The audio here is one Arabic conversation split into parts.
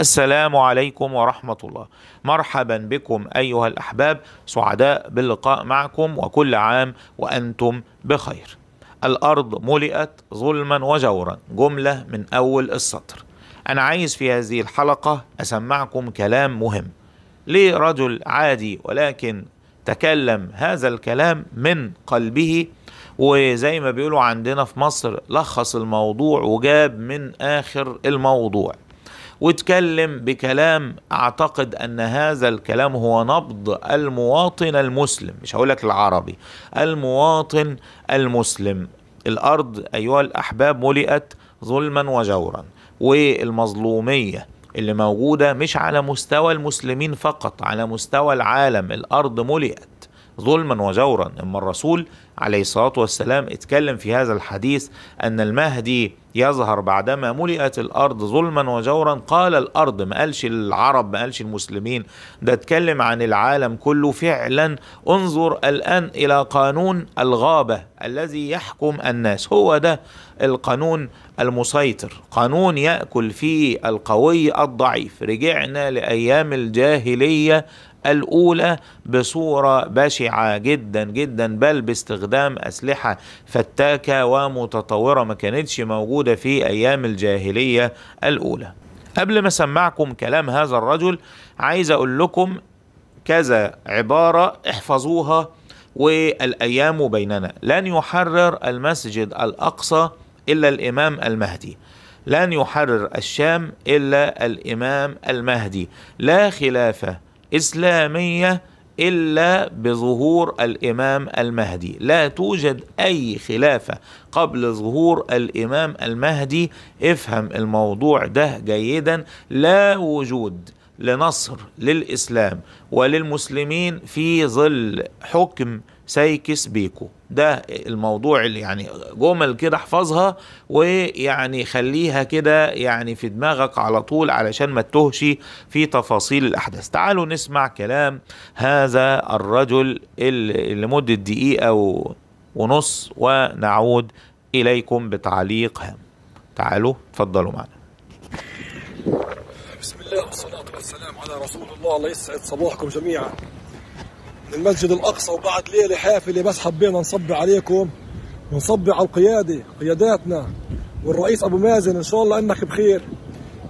السلام عليكم ورحمة الله مرحبا بكم أيها الأحباب سعداء باللقاء معكم وكل عام وأنتم بخير الأرض ملئت ظلما وجورا جملة من أول السطر أنا عايز في هذه الحلقة أسمعكم كلام مهم لرجل عادي ولكن تكلم هذا الكلام من قلبه وزي ما بيقولوا عندنا في مصر لخص الموضوع وجاب من آخر الموضوع واتكلم بكلام اعتقد ان هذا الكلام هو نبض المواطن المسلم مش هقول لك العربي المواطن المسلم الارض ايها الاحباب ملئت ظلما وجورا والمظلوميه اللي موجوده مش على مستوى المسلمين فقط على مستوى العالم الارض ملئت ظلما وجورا اما الرسول عليه الصلاة والسلام اتكلم في هذا الحديث أن المهدي يظهر بعدما ملئت الأرض ظلما وجورا قال الأرض ما قالش العرب ما قالش المسلمين ده اتكلم عن العالم كله فعلا انظر الآن إلى قانون الغابة الذي يحكم الناس هو ده القانون المسيطر قانون يأكل فيه القوي الضعيف رجعنا لأيام الجاهلية الأولى بصورة بشعة جدا جدا بل باستخدام أسلحة فتاكة ومتطورة ما كانتش موجودة في أيام الجاهلية الأولى قبل ما أسمعكم كلام هذا الرجل عايز أقول لكم كذا عبارة احفظوها والأيام بيننا لن يحرر المسجد الأقصى إلا الإمام المهدي لن يحرر الشام إلا الإمام المهدي لا خلاف اسلاميه الا بظهور الامام المهدي لا توجد اي خلافه قبل ظهور الامام المهدي افهم الموضوع ده جيدا لا وجود لنصر للاسلام وللمسلمين في ظل حكم سايكس بيكو ده الموضوع اللي يعني جمل كده احفظها ويعني خليها كده يعني في دماغك على طول علشان ما تتهش في تفاصيل الاحداث تعالوا نسمع كلام هذا الرجل اللي لمدة دقيقة ونص ونعود اليكم بتعليق هام تعالوا اتفضلوا معنا بسم الله والصلاة والسلام على رسول الله الله يسعد صباحكم جميعا المسجد الأقصى وبعد ليلة حافلة بس حبينا نصبي عليكم ونصبي على القيادة قياداتنا والرئيس أبو مازن إن شاء الله إنك بخير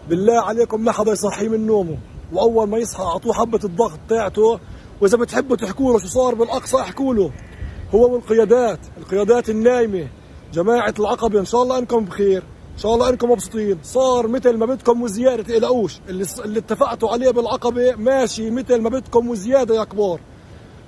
بالله عليكم ما حدا يصحي من نومه وأول ما يصحى أعطوه حبة الضغط تاعته وإذا بتحبوا تحكوا له شو صار بالأقصى احكوا له هو والقيادات القيادات النايمة جماعة العقبة إن شاء الله إنكم بخير ان شاء الله انكم مبسوطين صار مثل ما بدكم وزياده تقلقوش اللي, اللي اتفقتوا عليه بالعقبه ماشي مثل ما بدكم وزياده يا كبار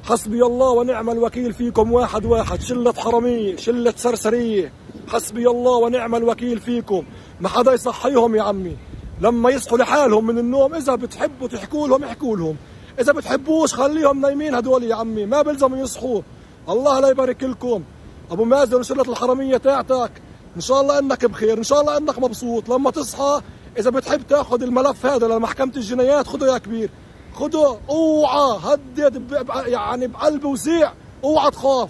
حسبي الله ونعم الوكيل فيكم واحد واحد شلة حرامية شلة سرسرية حسبي الله ونعم الوكيل فيكم ما حدا يصحيهم يا عمي لما يصحوا لحالهم من النوم إذا بتحبوا تحكوا لهم احكوا لهم إذا بتحبوش خليهم نايمين هدول يا عمي ما بلزم يصحوا الله لا يبارك لكم أبو مازن وشلة الحرامية تاعتك إن شاء الله إنك بخير إن شاء الله إنك مبسوط لما تصحى إذا بتحب تاخذ الملف هذا لمحكمة الجنايات خذه يا كبير خدوا اوعى هدد يعني بقلب وسيع اوعى تخاف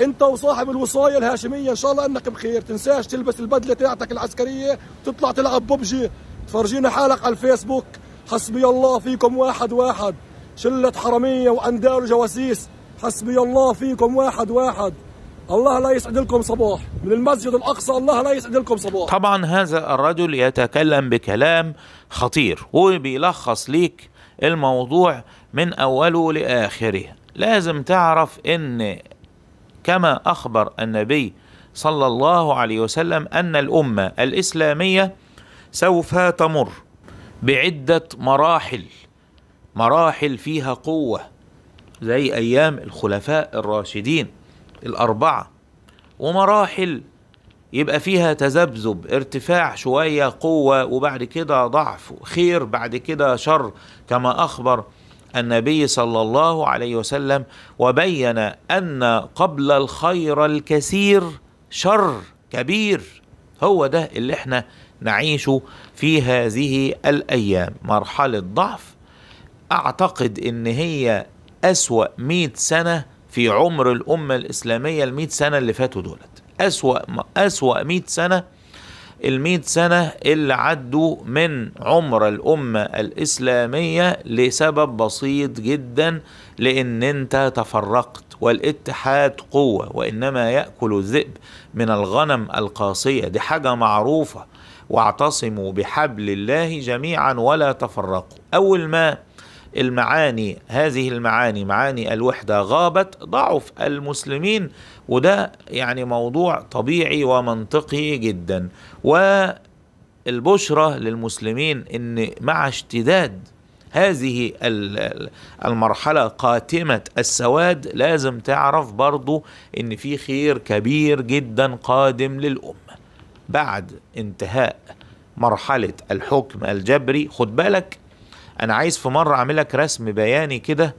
انت وصاحب الوصايه الهاشميه ان شاء الله انك بخير تنساش تلبس البدله تاعتك العسكريه تطلع تلعب ببجي تفرجينا حالك على الفيسبوك حسبي الله فيكم واحد واحد شله حراميه واندال وجواسيس حسبي الله فيكم واحد واحد الله لا يسعد لكم صباح من المسجد الأقصى الله لا يسعد لكم صباح طبعا هذا الرجل يتكلم بكلام خطير وبيلخص ليك الموضوع من أوله لآخره لازم تعرف أن كما أخبر النبي صلى الله عليه وسلم أن الأمة الإسلامية سوف تمر بعدة مراحل مراحل فيها قوة زي أيام الخلفاء الراشدين الأربعة ومراحل يبقى فيها تذبذب ارتفاع شوية قوة وبعد كده ضعف خير بعد كده شر كما أخبر النبي صلى الله عليه وسلم وبين أن قبل الخير الكثير شر كبير هو ده اللي احنا نعيشه في هذه الأيام مرحلة ضعف أعتقد إن هي أسوأ مئة سنة في عمر الأمة الإسلامية المئة سنة اللي فاتوا دولت أسوأ, أسوأ 100 سنة المئة سنة اللي عدوا من عمر الأمة الإسلامية لسبب بسيط جدا لأن أنت تفرقت والاتحاد قوة وإنما يأكل الذئب من الغنم القاسية دي حاجة معروفة واعتصموا بحبل الله جميعا ولا تفرقوا أول ما المعاني هذه المعاني معاني الوحدة غابت ضعف المسلمين وده يعني موضوع طبيعي ومنطقي جدا والبشرة للمسلمين ان مع اشتداد هذه المرحلة قاتمة السواد لازم تعرف برضو ان في خير كبير جدا قادم للأمة بعد انتهاء مرحلة الحكم الجبري خد بالك انا عايز في مره اعملك رسم بياني كده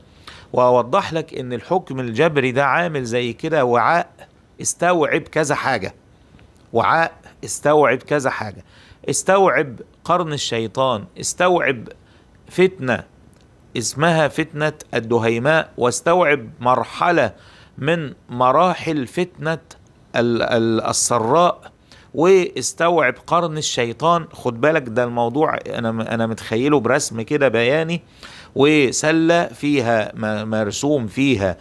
واوضح لك ان الحكم الجبري ده عامل زي كده وعاء استوعب كذا حاجه وعاء استوعب كذا حاجه استوعب قرن الشيطان استوعب فتنه اسمها فتنه الدهيماء واستوعب مرحله من مراحل فتنه السراء واستوعب قرن الشيطان خد بالك ده الموضوع انا انا متخيله برسم كده بياني وسله فيها مرسوم فيها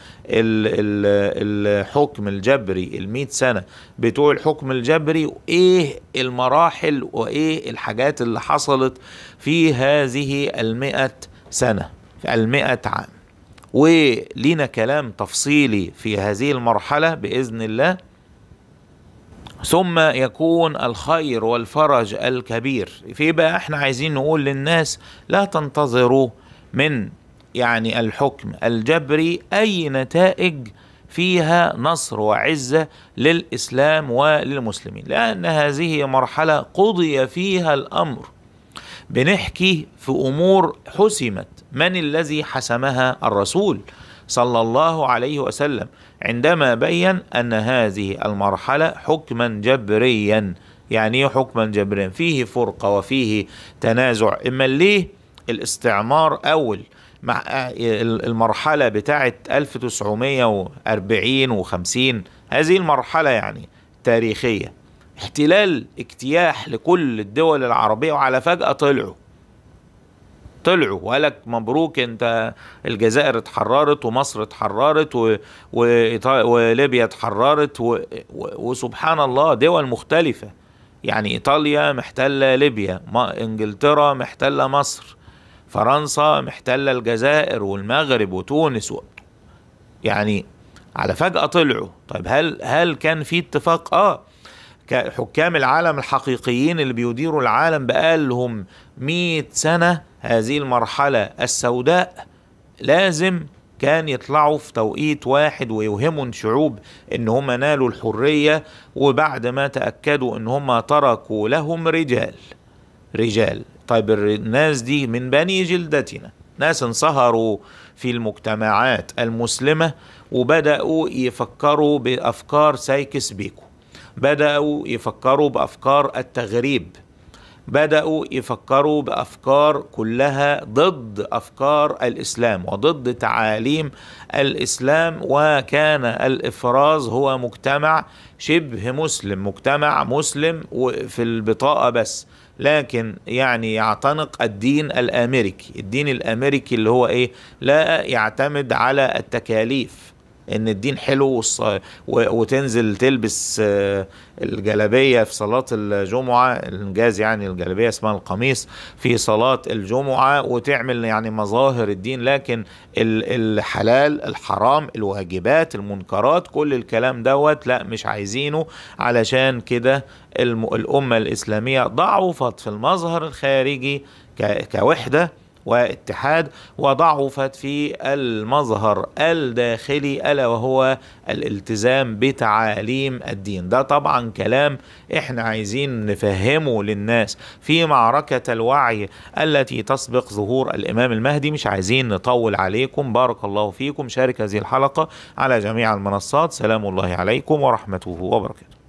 الحكم الجبري ال سنه بتوع الحكم الجبري وايه المراحل وايه الحاجات اللي حصلت في هذه المئة سنه المئة عام ولينا كلام تفصيلي في هذه المرحله باذن الله ثم يكون الخير والفرج الكبير في بقى احنا عايزين نقول للناس لا تنتظروا من يعني الحكم الجبري اي نتائج فيها نصر وعزه للاسلام وللمسلمين لان هذه مرحله قضي فيها الامر بنحكي في امور حسمت من الذي حسمها الرسول صلى الله عليه وسلم عندما بين أن هذه المرحلة حكما جبريا يعني إيه حكما جبريا فيه فرقة وفيه تنازع إما ليه الاستعمار أول مع المرحلة بتاعة 1940 و50 هذه المرحلة يعني تاريخية احتلال اجتياح لكل الدول العربية وعلى فجأة طلعوا طلعوا وقال لك مبروك انت الجزائر اتحررت ومصر اتحررت و... و... وليبيا اتحررت و... وسبحان الله دول مختلفه يعني ايطاليا محتله ليبيا ما انجلترا محتله مصر فرنسا محتله الجزائر والمغرب وتونس و... يعني على فجأة طلعوا طيب هل هل كان في اتفاق اه حكام العالم الحقيقيين اللي بيديروا العالم بقالهم 100 سنة هذه المرحلة السوداء لازم كان يطلعوا في توقيت واحد ويوهموا الشعوب ان هم نالوا الحرية وبعد ما تأكدوا ان هم تركوا لهم رجال رجال طيب الناس دي من بني جلدتنا ناس انصهروا في المجتمعات المسلمة وبدأوا يفكروا بأفكار سايكس بيكو بدأوا يفكروا بأفكار التغريب بداوا يفكروا بافكار كلها ضد افكار الاسلام وضد تعاليم الاسلام وكان الافراز هو مجتمع شبه مسلم مجتمع مسلم في البطاقه بس لكن يعني يعتنق الدين الامريكي الدين الامريكي اللي هو ايه لا يعتمد على التكاليف ان الدين حلو وتنزل تلبس آه، الجلابيه في صلاه الجمعه الانجاز يعني الجلابيه اسمها القميص في صلاه الجمعه وتعمل يعني مظاهر الدين لكن الحلال الحرام الواجبات المنكرات كل الكلام دوت لا مش عايزينه علشان كده الامه الاسلاميه ضعفت في المظهر الخارجي كوحده واتحاد وضعفت في المظهر الداخلي الا وهو الالتزام بتعاليم الدين ده طبعا كلام احنا عايزين نفهمه للناس في معركه الوعي التي تسبق ظهور الامام المهدي مش عايزين نطول عليكم بارك الله فيكم شارك هذه الحلقه على جميع المنصات سلام الله عليكم ورحمته وبركاته